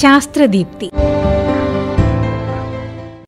ശാസ്ത്രദീപ്തി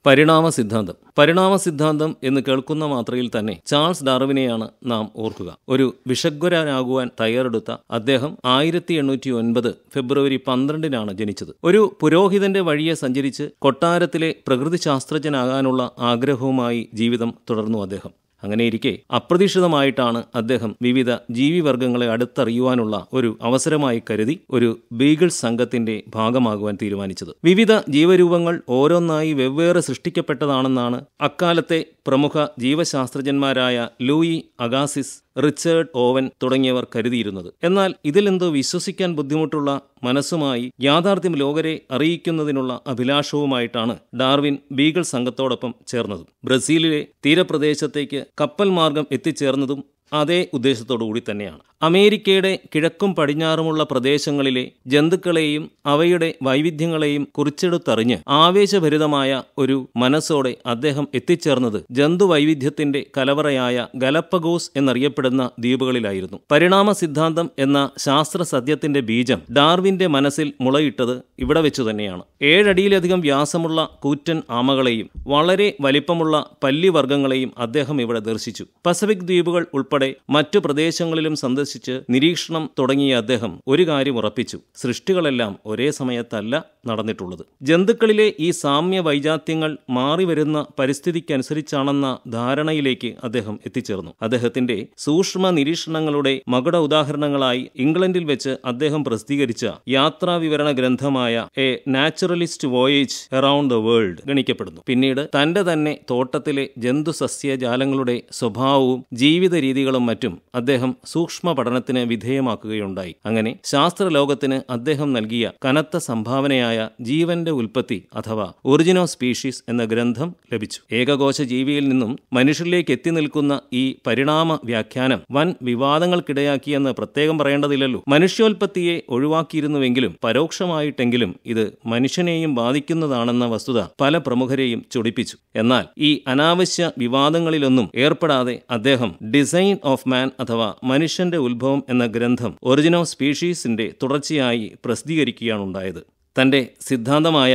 പരിണാമ സിദ്ധാന്തം പരിണാമ സിദ്ധാന്തം എന്ന് കേൾക്കുന്ന മാത്രയിൽ തന്നെ ചാൾസ് ഡാർവിനെയാണ് നാം ഓർക്കുക ഒരു വിഷഗ്വരനാകുവാൻ തയ്യാറെടുത്ത അദ്ദേഹം ആയിരത്തി എണ്ണൂറ്റി ഒൻപത് ഫെബ്രുവരി പന്ത്രണ്ടിനാണ് ജനിച്ചത് ഒരു പുരോഹിതന്റെ വഴിയെ സഞ്ചരിച്ച് കൊട്ടാരത്തിലെ പ്രകൃതി ശാസ്ത്രജ്ഞനാകാനുള്ള ആഗ്രഹവുമായി ജീവിതം തുടർന്നു അദ്ദേഹം അങ്ങനെയിരിക്കെ അപ്രതീക്ഷിതമായിട്ടാണ് അദ്ദേഹം വിവിധ ജീവിവർഗങ്ങളെ അടുത്തറിയുവാനുള്ള ഒരു അവസരമായി കരുതി ഒരു ബീഗിൾ സംഘത്തിന്റെ ഭാഗമാകുവാൻ തീരുമാനിച്ചത് വിവിധ ജീവരൂപങ്ങൾ ഓരോന്നായി വെവ്വേറെ സൃഷ്ടിക്കപ്പെട്ടതാണെന്നാണ് അക്കാലത്തെ പ്രമുഖ ജീവശാസ്ത്രജ്ഞന്മാരായ ലൂയി അഗാസിസ് റിച്ചേർഡ് ഓവൻ തുടങ്ങിയവർ കരുതിയിരുന്നത് എന്നാൽ ഇതിലെന്തോ വിശ്വസിക്കാൻ ബുദ്ധിമുട്ടുള്ള മനസ്സുമായി യാഥാർത്ഥ്യം ലോകരെ അറിയിക്കുന്നതിനുള്ള അഭിലാഷവുമായിട്ടാണ് ഡാർവിൻ ബീഗൾ സംഘത്തോടൊപ്പം ചേർന്നത് ബ്രസീലിലെ തീരപ്രദേശത്തേക്ക് കപ്പൽ മാർഗം എത്തിച്ചേർന്നതും അതേ ഉദ്ദേശത്തോടുകൂടി തന്നെയാണ് അമേരിക്കയുടെ കിഴക്കും പടിഞ്ഞാറുമുള്ള പ്രദേശങ്ങളിലെ ജന്തുക്കളെയും അവയുടെ വൈവിധ്യങ്ങളെയും കുറിച്ചെടുത്തറിഞ്ഞ് ആവേശഭരിതമായ ഒരു മനസ്സോടെ അദ്ദേഹം എത്തിച്ചേർന്നത് ജന്തുവൈവിധ്യത്തിന്റെ കലവറയായ ഗലപ്പഗോസ് എന്നറിയപ്പെടുന്ന ദ്വീപുകളിലായിരുന്നു പരിണാമ സിദ്ധാന്തം എന്ന ശാസ്ത്ര സത്യത്തിന്റെ ബീജം ഡാർവിന്റെ മനസ്സിൽ മുളയിട്ടത് ഇവിടെ വെച്ചു തന്നെയാണ് ഏഴടിയിലധികം വ്യാസമുള്ള കൂറ്റൻ ആമകളെയും വളരെ വലിപ്പമുള്ള പല്ലിവർഗ്ഗങ്ങളെയും അദ്ദേഹം ഇവിടെ ദർശിച്ചു പസഫിക് ദ്വീപുകൾ ഉൾപ്പെടെ ഉൾപ്പെടെ മറ്റു പ്രദേശങ്ങളിലും സന്ദർശിച്ച് നിരീക്ഷണം തുടങ്ങിയ അദ്ദേഹം ഒരു കാര്യം ഉറപ്പിച്ചു സൃഷ്ടികളെല്ലാം ഒരേ സമയത്തല്ല നടന്നിട്ടുള്ളത് ജന്തുക്കളിലെ ഈ സാമ്യ വൈജാത്യങ്ങൾ മാറിവരുന്ന പരിസ്ഥിതിക്കനുസരിച്ചാണെന്ന ധാരണയിലേക്ക് അദ്ദേഹം എത്തിച്ചേർന്നു അദ്ദേഹത്തിന്റെ സൂക്ഷ്മ നിരീക്ഷണങ്ങളുടെ മകുട ഉദാഹരണങ്ങളായി ഇംഗ്ലണ്ടിൽ വെച്ച് അദ്ദേഹം പ്രസിദ്ധീകരിച്ച യാത്രാ വിവരണ ഗ്രന്ഥമായ a naturalist voyage around the world ഗണിക്കപ്പെടുന്നു പിന്നീട് തന്റെ തന്നെ തോട്ടത്തിലെ ജന്തു സസ്യജാലങ്ങളുടെ സ്വഭാവവും ജീവിത രീതികളും മറ്റും അദ്ദേഹം സൂക്ഷ്മ പഠനത്തിന് വിധേയമാക്കുകയുണ്ടായി അങ്ങനെ ശാസ്ത്രലോകത്തിന് അദ്ദേഹം നൽകിയ കനത്ത സംഭാവനയായ ജീവന്റെ ഉൽപ്പത്തി അഥവാ ഒറിജിൻ ഓഫ് സ്പീഷീസ് എന്ന ഗ്രന്ഥം ലഭിച്ചു ഏകകോശ ജീവിയിൽ നിന്നും മനുഷ്യരിലേക്ക് എത്തി നിൽക്കുന്ന ഈ പരിണാമ വ്യാഖ്യാനം വൻ വിവാദങ്ങൾക്കിടയാക്കിയെന്ന് പ്രത്യേകം പറയേണ്ടതില്ലല്ലോ മനുഷ്യോൽപ്പത്തിയെ ഒഴിവാക്കിയിരുന്നുവെങ്കിലും പരോക്ഷമായിട്ടെങ്കിലും ഇത് മനുഷ്യനെയും ബാധിക്കുന്നതാണെന്ന വസ്തുത പല പ്രമുഖരെയും ചൊടിപ്പിച്ചു എന്നാൽ ഈ അനാവശ്യ വിവാദങ്ങളിലൊന്നും ഏർപ്പെടാതെ അദ്ദേഹം ഡിസൈൻ ഒറിജിൻ ഓഫ് മാൻ അഥവാ മനുഷ്യന്റെ ഉത്ഭവം എന്ന ഗ്രന്ഥം ഒറിജിൻ ഓഫ് സ്പീഷീസിന്റെ തുടർച്ചയായി പ്രസിദ്ധീകരിക്കുകയാണുണ്ടായത് തന്റെ സിദ്ധാന്തമായ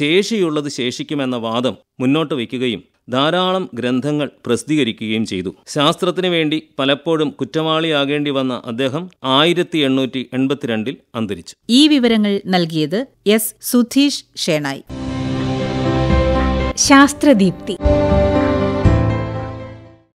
ശേഷിയുള്ളത് ശേഷിക്കുമെന്ന വാദം മുന്നോട്ട് വയ്ക്കുകയും ധാരാളം ഗ്രന്ഥങ്ങൾ പ്രസിദ്ധീകരിക്കുകയും ചെയ്തു ശാസ്ത്രത്തിനു വേണ്ടി പലപ്പോഴും കുറ്റവാളിയാകേണ്ടി വന്ന അദ്ദേഹം ആയിരത്തി എണ്ണൂറ്റി എൺപത്തിരണ്ടിൽ അന്തരിച്ചു ഈ വിവരങ്ങൾ നൽകിയത് എസ് സുധീഷ് ഷേണായി ശാസ്ത്രദീപ്തി